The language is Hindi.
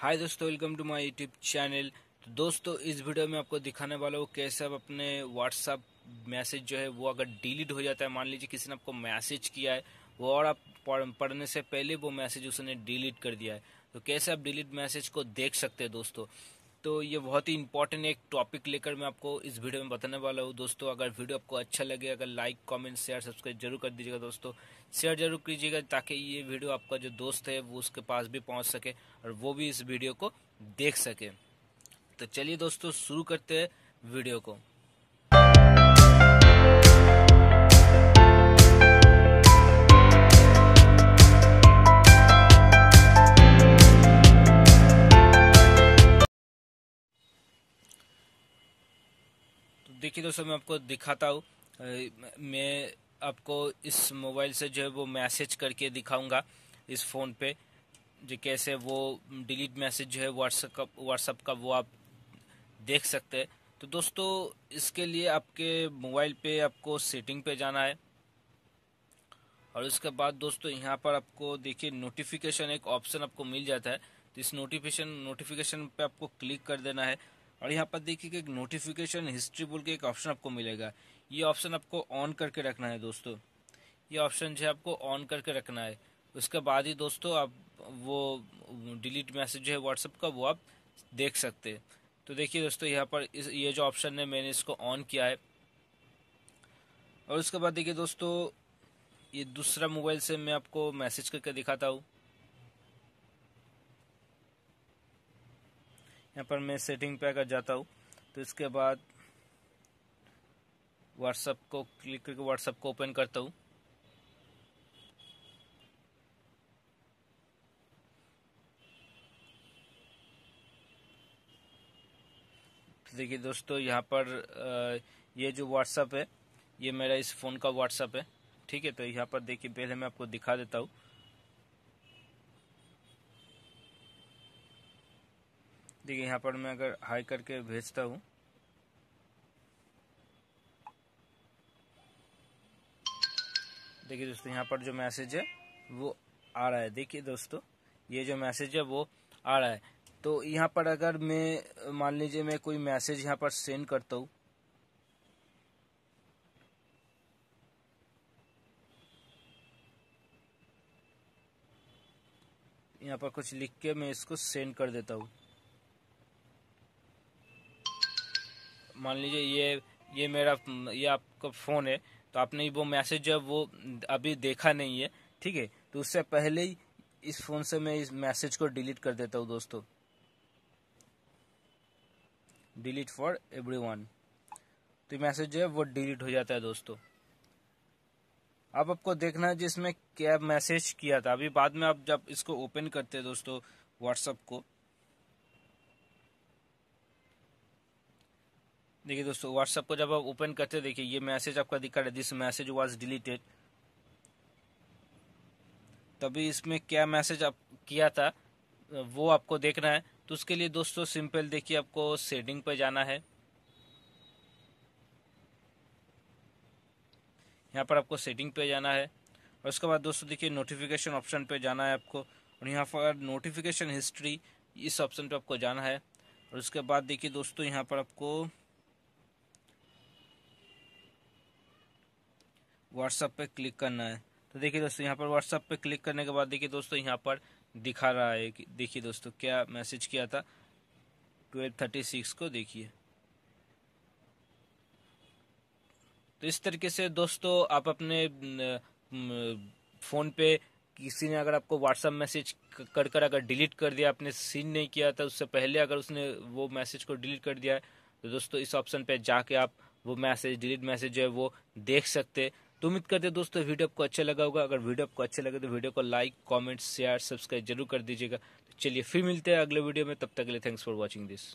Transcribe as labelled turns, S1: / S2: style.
S1: हाय दोस्तों welcome to my YouTube channel तो दोस्तों इस वीडियो में आपको दिखाने वाला हूँ कैसे आप अपने व्हाट्सअप मैसेज जो है वो अगर डिलीट हो जाता है मान लीजिए किसी ने आपको मैसेज किया है वो और आप पढ़ने से पहले वो मैसेज उसने डिलीट कर दिया है तो कैसे आप डिलीट मैसेज को देख सकते हैं दोस्तों तो ये बहुत ही इंपॉर्टेंट एक टॉपिक लेकर मैं आपको इस वीडियो में बताने वाला हूँ दोस्तों अगर वीडियो आपको अच्छा लगे अगर लाइक कमेंट शेयर सब्सक्राइब जरूर कर दीजिएगा दोस्तों शेयर जरूर कीजिएगा ताकि ये वीडियो आपका जो दोस्त है वो उसके पास भी पहुँच सके और वो भी इस वीडियो को देख सके तो चलिए दोस्तों शुरू करते हैं वीडियो को बाकी दोस्तों मैं आपको दिखाता हूँ मैं आपको इस मोबाइल से जो है वो मैसेज करके दिखाऊंगा इस फ़ोन पे जो कैसे वो डिलीट मैसेज जो है व्हाट्सअप का व्हाट्सअप का वो आप देख सकते हैं तो दोस्तों इसके लिए आपके मोबाइल पे आपको सेटिंग पे जाना है और उसके बाद दोस्तों यहाँ पर आपको देखिए नोटिफिकेशन एक ऑप्शन आपको मिल जाता है तो इस नोटिफिकेशन नोटिफिकेशन पे आपको क्लिक कर देना है और यहाँ पर देखिए कि एक नोटिफिकेशन हिस्ट्री बोल के एक ऑप्शन आपको मिलेगा ये ऑप्शन आपको ऑन करके रखना है दोस्तों ये ऑप्शन जो है आपको ऑन करके रखना है उसके बाद ही दोस्तों आप वो डिलीट मैसेज जो है व्हाट्सअप का वो आप देख सकते हैं तो देखिए दोस्तों यहाँ पर इस ये जो ऑप्शन है मैंने इसको ऑन किया है और उसके बाद देखिए दोस्तों ये दूसरा मोबाइल से मैं आपको मैसेज करके दिखाता हूँ यहाँ पर मैं सेटिंग पे अगर जाता हूँ तो इसके बाद व्हाट्सएप को क्लिक करके व्हाट्सएप को ओपन करता हूँ तो देखिए दोस्तों यहाँ पर ये जो व्हाट्सएप है ये मेरा इस फ़ोन का व्हाट्सएप है ठीक है तो यहाँ पर देखिए पहले मैं आपको दिखा देता हूँ देखिए यहाँ पर मैं अगर हाई करके भेजता हूँ देखिए दोस्तों यहाँ पर जो मैसेज है वो आ रहा है देखिए दोस्तों ये जो मैसेज है वो आ रहा है तो यहाँ पर अगर मैं मान लीजिए मैं कोई मैसेज यहाँ पर सेंड करता हूँ यहाँ पर कुछ लिख के मैं इसको सेंड कर देता हूँ मान लीजिए ये ये मेरा ये आपका फ़ोन है तो आपने वो मैसेज जो वो अभी देखा नहीं है ठीक है तो उससे पहले ही इस फ़ोन से मैं इस मैसेज को डिलीट कर देता हूँ दोस्तों डिलीट फॉर एवरीवन तो मैसेज जो है वो डिलीट हो जाता है दोस्तों अब आपको देखना है जिसमें क्या मैसेज किया था अभी बाद में आप जब इसको ओपन करते हैं दोस्तों व्हाट्सअप को देखिए दोस्तों व्हाट्सएप को जब आप ओपन करते हैं देखिए ये मैसेज आपका दिखा रहा है दिस मैसेज वॉज डिलीटेड तभी इसमें क्या मैसेज आप किया था वो आपको देखना है तो उसके लिए दोस्तों सिंपल देखिए आपको सेटिंग पर जाना है यहाँ पर आपको सेटिंग पे जाना है और उसके बाद दोस्तों देखिए नोटिफिकेशन ऑप्शन पे जाना है आपको और यहाँ पर नोटिफिकेशन हिस्ट्री इस ऑप्शन पे आपको जाना है और उसके बाद देखिए दोस्तों यहाँ पर आपको व्हाट्सअप पे क्लिक करना है तो देखिए दोस्तों यहाँ पर व्हाट्सअप पे क्लिक करने के बाद देखिए दोस्तों यहाँ पर दिखा रहा है कि देखिए दोस्तों क्या मैसेज किया था ट्वेल्व थर्टी सिक्स को देखिए तो इस तरीके से दोस्तों आप अपने फ़ोन पे किसी ने अगर आपको व्हाट्सअप मैसेज कर कर अगर डिलीट कर दिया आपने सीन नहीं किया था तो उससे पहले अगर उसने वो मैसेज को डिलीट कर दिया है तो दोस्तों इस ऑप्शन पे जाके आप वो मैसेज डिलीट मैसेज जो है वो देख सकते तो उम्मीद करते हैं दोस्तों वीडियो आपको अच्छा लगा होगा अगर वीडियो आपको अच्छा लगे तो वीडियो को लाइक कमेंट शेयर सब्सक्राइब जरूर कर दीजिएगा तो चलिए फिर मिलते हैं अगले वीडियो में तब तक के लिए थैंक्स फॉर वॉचिंग दिस